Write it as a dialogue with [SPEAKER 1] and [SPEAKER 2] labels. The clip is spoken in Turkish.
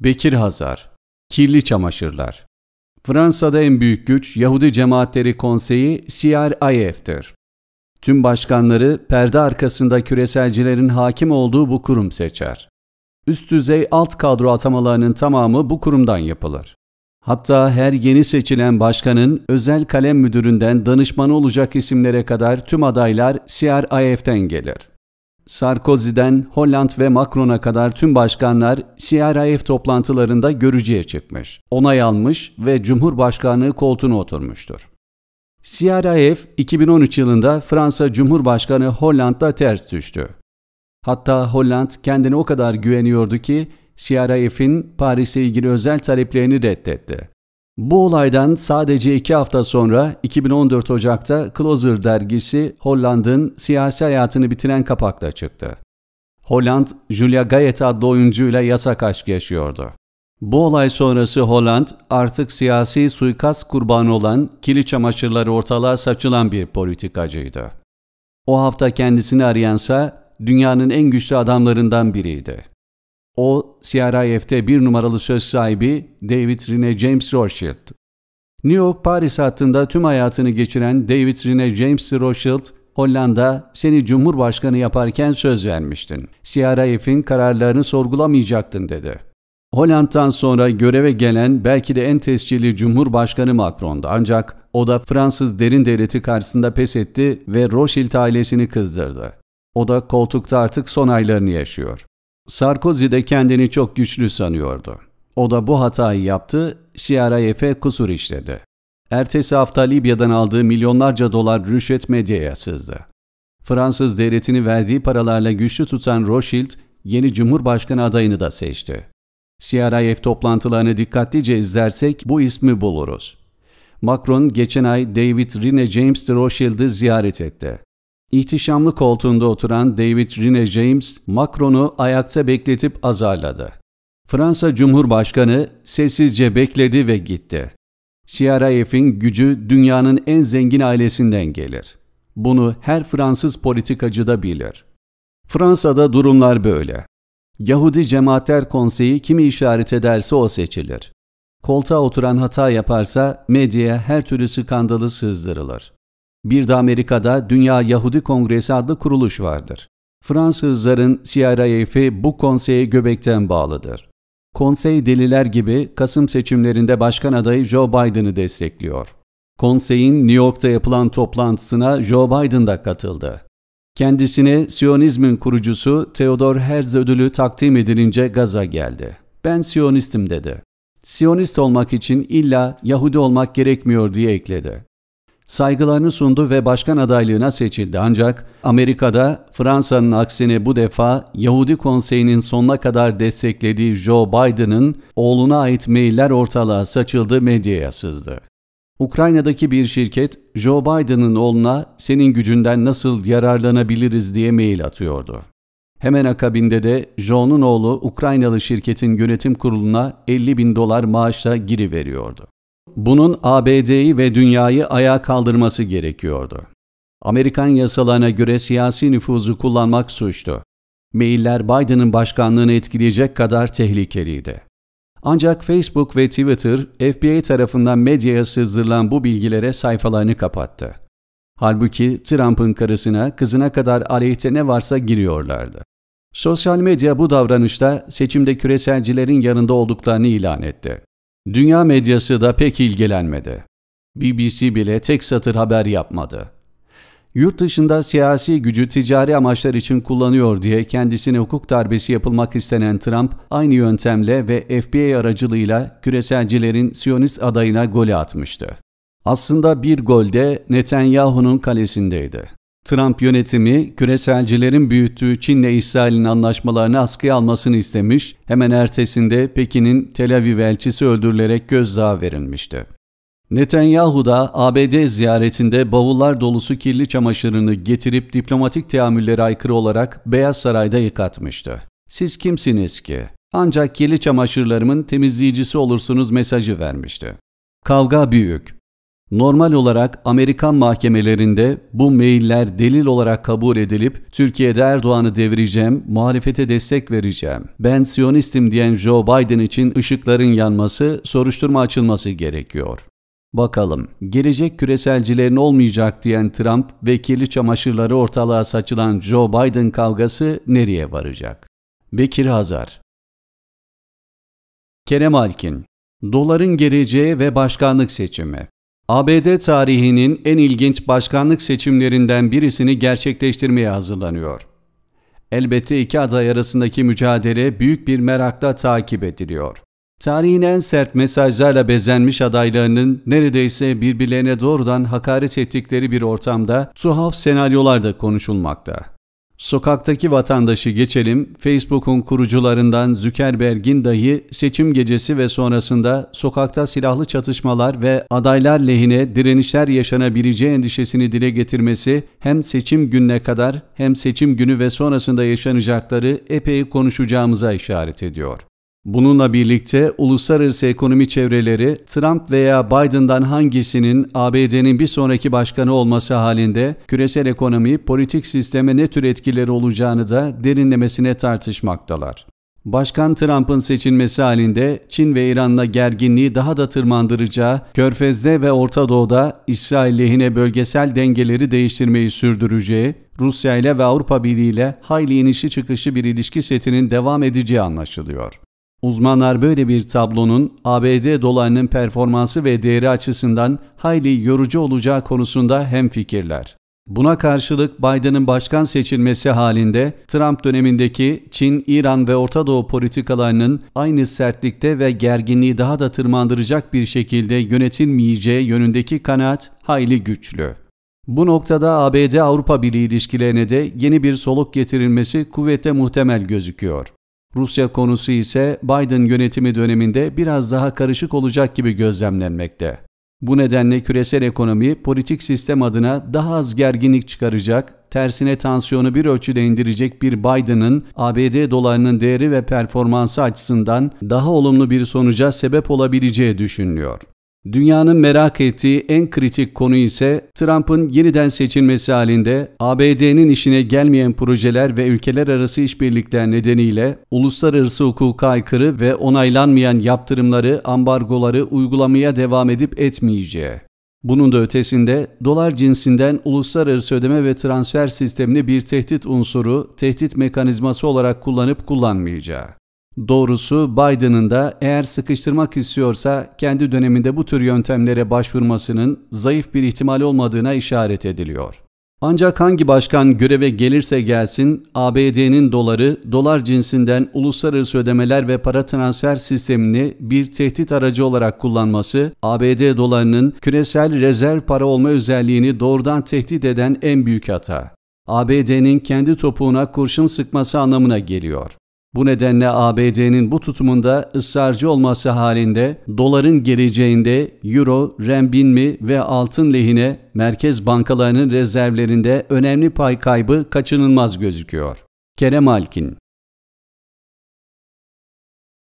[SPEAKER 1] Bekir Hazar Kirli Çamaşırlar Fransa'da en büyük güç Yahudi Cemaatleri Konseyi CRIF'tir. Tüm başkanları perde arkasında küreselcilerin hakim olduğu bu kurum seçer. Üst düzey alt kadro atamalarının tamamı bu kurumdan yapılır. Hatta her yeni seçilen başkanın özel kalem müdüründen danışmanı olacak isimlere kadar tüm adaylar CRIF'ten gelir. Sarkozy'den Holland ve Macron'a kadar tüm başkanlar CRIF toplantılarında görücüye çıkmış, onay almış ve Cumhurbaşkanlığı koltuğuna oturmuştur. CRIF 2013 yılında Fransa Cumhurbaşkanı Holland'da ters düştü. Hatta Holland kendine o kadar güveniyordu ki CRIF'in Paris'e ilgili özel taleplerini reddetti. Bu olaydan sadece iki hafta sonra 2014 Ocak'ta Closer dergisi Hollanda'nın siyasi hayatını bitiren kapakla çıktı. Holland, Julia Gayet adlı oyuncuyla yasak aşk yaşıyordu. Bu olay sonrası Holland artık siyasi suikast kurbanı olan kili çamaşırları ortalığa saçılan bir politikacıydı. O hafta kendisini arayansa dünyanın en güçlü adamlarından biriydi. O CRIF'te bir numaralı söz sahibi David Rene James Rothschild. New York Paris hattında tüm hayatını geçiren David Rene James Rothschild, Hollanda seni cumhurbaşkanı yaparken söz vermiştin. CRIF'in kararlarını sorgulamayacaktın dedi. Hollanda'dan sonra göreve gelen belki de en tescilli Cumhurbaşkanı Macron'du ancak o da Fransız derin devleti karşısında pes etti ve Rothschild ailesini kızdırdı. O da koltukta artık son aylarını yaşıyor. Sarkozy de kendini çok güçlü sanıyordu. O da bu hatayı yaptı, CRIF'e kusur işledi. Ertesi hafta Libya'dan aldığı milyonlarca dolar rüşvet medyaya sızdı. Fransız devletini verdiği paralarla güçlü tutan Rothschild, yeni cumhurbaşkanı adayını da seçti. CRIF toplantılarını dikkatlice izlersek bu ismi buluruz. Macron geçen ay David Rine James de Rothschild'i ziyaret etti. İhtişamlı koltuğunda oturan David Rene James, Macron'u ayakta bekletip azarladı. Fransa Cumhurbaşkanı sessizce bekledi ve gitti. CRF'in gücü dünyanın en zengin ailesinden gelir. Bunu her Fransız politikacı da bilir. Fransa'da durumlar böyle. Yahudi Cemaatler Konseyi kimi işaret ederse o seçilir. Koltuğa oturan hata yaparsa medyaya her türlü skandalı sızdırılır. Bir de Amerika'da Dünya Yahudi Kongresi adlı kuruluş vardır. Fransızların CRAF'i bu konseye göbekten bağlıdır. Konsey deliler gibi Kasım seçimlerinde başkan adayı Joe Biden'ı destekliyor. Konseyin New York'ta yapılan toplantısına Joe Biden da katıldı. Kendisine Siyonizmin kurucusu Theodor Herz ödülü takdim edilince gaza geldi. Ben Siyonistim dedi. Siyonist olmak için illa Yahudi olmak gerekmiyor diye ekledi saygılarını sundu ve başkan adaylığına seçildi. Ancak Amerika'da Fransa'nın aksine bu defa Yahudi konseyinin sonuna kadar desteklediği Joe Biden'ın oğluna ait mailler ortalığa saçıldı, medyaya sızdı. Ukrayna'daki bir şirket Joe Biden'ın oğluna senin gücünden nasıl yararlanabiliriz diye mail atıyordu. Hemen akabinde de Joe'nun oğlu Ukraynalı şirketin yönetim kuruluna 50 bin dolar maaşla giri veriyordu bunun ABD'yi ve dünyayı ayağa kaldırması gerekiyordu. Amerikan yasalarına göre siyasi nüfuzu kullanmak suçtu. Mailler Biden'ın başkanlığını etkileyecek kadar tehlikeliydi. Ancak Facebook ve Twitter, FBI tarafından medyaya sızdırılan bu bilgilere sayfalarını kapattı. Halbuki Trump'ın karısına, kızına kadar aleyhte ne varsa giriyorlardı. Sosyal medya bu davranışta seçimde küreselcilerin yanında olduklarını ilan etti. Dünya medyası da pek ilgilenmedi. BBC bile tek satır haber yapmadı. Yurt dışında siyasi gücü ticari amaçlar için kullanıyor diye kendisine hukuk darbesi yapılmak istenen Trump aynı yöntemle ve FBI aracılığıyla küreselcilerin Siyonist adayına golü atmıştı. Aslında bir golde Netanyahu'nun kalesindeydi. Trump yönetimi küreselcilerin büyüttüğü Çin'le İsrail'in anlaşmalarını askıya almasını istemiş, hemen ertesinde Pekin'in Tel Aviv elçisi öldürülerek gözdağı verilmişti. Netanyahu da ABD ziyaretinde bavullar dolusu kirli çamaşırını getirip diplomatik teamüllere aykırı olarak Beyaz Saray'da yıkatmıştı. Siz kimsiniz ki? Ancak kirli çamaşırlarımın temizleyicisi olursunuz mesajı vermişti. Kavga büyük. Normal olarak Amerikan mahkemelerinde bu mailler delil olarak kabul edilip Türkiye'de Erdoğan'ı devireceğim, muhalefete destek vereceğim. Ben Siyonistim diyen Joe Biden için ışıkların yanması, soruşturma açılması gerekiyor. Bakalım, gelecek küreselcilerin olmayacak diyen Trump ve kirli çamaşırları ortalığa saçılan Joe Biden kavgası nereye varacak? Bekir Hazar Kerem Alkin Doların geleceği ve başkanlık seçimi ABD tarihinin en ilginç başkanlık seçimlerinden birisini gerçekleştirmeye hazırlanıyor. Elbette iki aday arasındaki mücadele büyük bir merakla takip ediliyor. Tarihin en sert mesajlarla bezenmiş adaylarının neredeyse birbirlerine doğrudan hakaret ettikleri bir ortamda tuhaf senaryolar da konuşulmakta. Sokaktaki vatandaşı geçelim, Facebook'un kurucularından Zuckerberg'in dahi seçim gecesi ve sonrasında sokakta silahlı çatışmalar ve adaylar lehine direnişler yaşanabileceği endişesini dile getirmesi hem seçim gününe kadar hem seçim günü ve sonrasında yaşanacakları epey konuşacağımıza işaret ediyor. Bununla birlikte uluslararası ekonomi çevreleri Trump veya Biden'dan hangisinin ABD'nin bir sonraki başkanı olması halinde küresel ekonomi, politik sisteme ne tür etkileri olacağını da derinlemesine tartışmaktalar. Başkan Trump'ın seçilmesi halinde Çin ve İran'la gerginliği daha da tırmandıracağı, Körfez'de ve Orta Doğu'da İsrail lehine bölgesel dengeleri değiştirmeyi sürdüreceği, Rusya ile ve Avrupa Birliği ile hayli inişi çıkışı bir ilişki setinin devam edeceği anlaşılıyor. Uzmanlar böyle bir tablonun ABD dolarının performansı ve değeri açısından hayli yorucu olacağı konusunda hemfikirler. Buna karşılık Biden'ın başkan seçilmesi halinde Trump dönemindeki Çin, İran ve Orta Doğu politikalarının aynı sertlikte ve gerginliği daha da tırmandıracak bir şekilde yönetilmeyeceği yönündeki kanaat hayli güçlü. Bu noktada ABD-Avrupa Birliği ilişkilerine de yeni bir soluk getirilmesi kuvvete muhtemel gözüküyor. Rusya konusu ise Biden yönetimi döneminde biraz daha karışık olacak gibi gözlemlenmekte. Bu nedenle küresel ekonomi politik sistem adına daha az gerginlik çıkaracak, tersine tansiyonu bir ölçüde indirecek bir Biden'ın ABD dolarının değeri ve performansı açısından daha olumlu bir sonuca sebep olabileceği düşünülüyor. Dünyanın merak ettiği en kritik konu ise Trump'ın yeniden seçilmesi halinde ABD'nin işine gelmeyen projeler ve ülkeler arası işbirlikler nedeniyle uluslararası hukuka aykırı ve onaylanmayan yaptırımları, ambargoları uygulamaya devam edip etmeyeceği. Bunun da ötesinde dolar cinsinden uluslararası ödeme ve transfer sistemini bir tehdit unsuru, tehdit mekanizması olarak kullanıp kullanmayacağı. Doğrusu Biden'ın da eğer sıkıştırmak istiyorsa kendi döneminde bu tür yöntemlere başvurmasının zayıf bir ihtimal olmadığına işaret ediliyor. Ancak hangi başkan göreve gelirse gelsin ABD'nin doları dolar cinsinden uluslararası ödemeler ve para transfer sistemini bir tehdit aracı olarak kullanması ABD dolarının küresel rezerv para olma özelliğini doğrudan tehdit eden en büyük hata. ABD'nin kendi topuğuna kurşun sıkması anlamına geliyor. Bu nedenle ABD'nin bu tutumunda ısrarcı olması halinde doların geleceğinde euro, renminbi ve altın lehine merkez bankalarının rezervlerinde önemli pay kaybı kaçınılmaz gözüküyor. Kerem Alkin